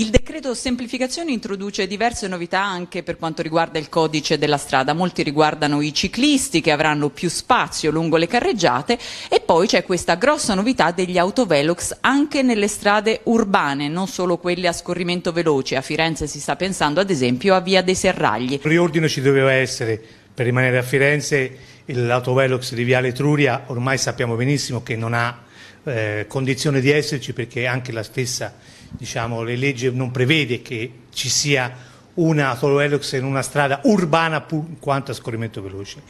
Il decreto semplificazione introduce diverse novità anche per quanto riguarda il codice della strada. Molti riguardano i ciclisti che avranno più spazio lungo le carreggiate e poi c'è questa grossa novità degli autovelox anche nelle strade urbane, non solo quelle a scorrimento veloce. A Firenze si sta pensando ad esempio a Via dei Serragli. Il riordino ci doveva essere per rimanere a Firenze l'autovelox di Viale Truria ormai sappiamo benissimo che non ha eh, condizione di esserci perché anche la stessa diciamo, le leggi non prevede che ci sia una solo in una strada urbana pur quanto a scorrimento veloce.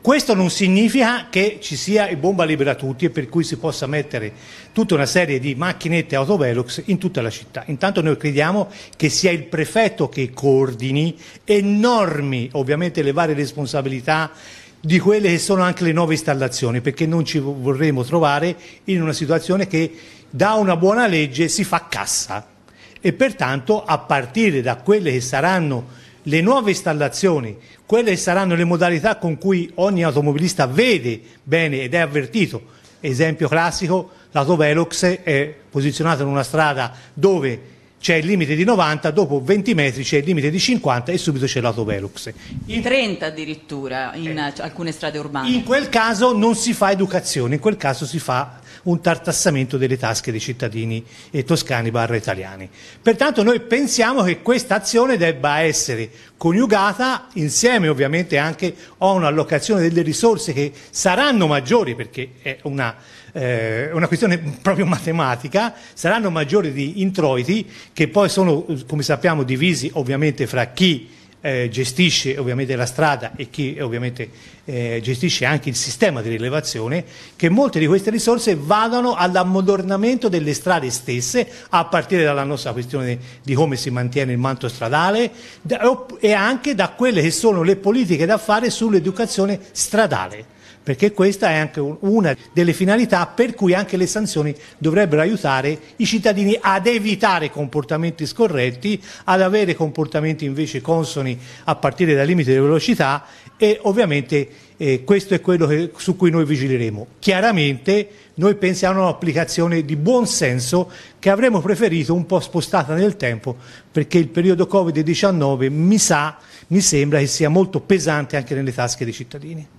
Questo non significa che ci sia il bomba libera a tutti e per cui si possa mettere tutta una serie di macchinette autovelox in tutta la città. Intanto noi crediamo che sia il prefetto che coordini enormi, ovviamente le varie responsabilità di quelle che sono anche le nuove installazioni, perché non ci vorremmo trovare in una situazione che da una buona legge si fa cassa e pertanto a partire da quelle che saranno le nuove installazioni, quelle che saranno le modalità con cui ogni automobilista vede bene ed è avvertito. Esempio classico, l'autovelox è posizionato in una strada dove c'è il limite di 90, dopo 20 metri c'è il limite di 50 e subito c'è l'autovelux. In 30 addirittura in eh. alcune strade urbane. In quel caso non si fa educazione, in quel caso si fa un tartassamento delle tasche dei cittadini eh, toscani barra italiani. Pertanto noi pensiamo che questa azione debba essere coniugata insieme ovviamente anche a un'allocazione delle risorse che saranno maggiori perché è una eh, una questione proprio matematica, saranno maggiori di introiti che poi sono, come sappiamo, divisi ovviamente fra chi eh, gestisce ovviamente la strada e chi eh, ovviamente eh, gestisce anche il sistema di rilevazione, che molte di queste risorse vadano all'ammodernamento delle strade stesse, a partire dalla nostra questione di come si mantiene il manto stradale da, e anche da quelle che sono le politiche da fare sull'educazione stradale perché questa è anche una delle finalità per cui anche le sanzioni dovrebbero aiutare i cittadini ad evitare comportamenti scorretti, ad avere comportamenti invece consoni a partire dal limite di velocità e ovviamente eh, questo è quello che, su cui noi vigileremo. Chiaramente noi pensiamo a un'applicazione di buon senso che avremmo preferito un po' spostata nel tempo perché il periodo Covid-19 mi, sa, mi sembra che sia molto pesante anche nelle tasche dei cittadini.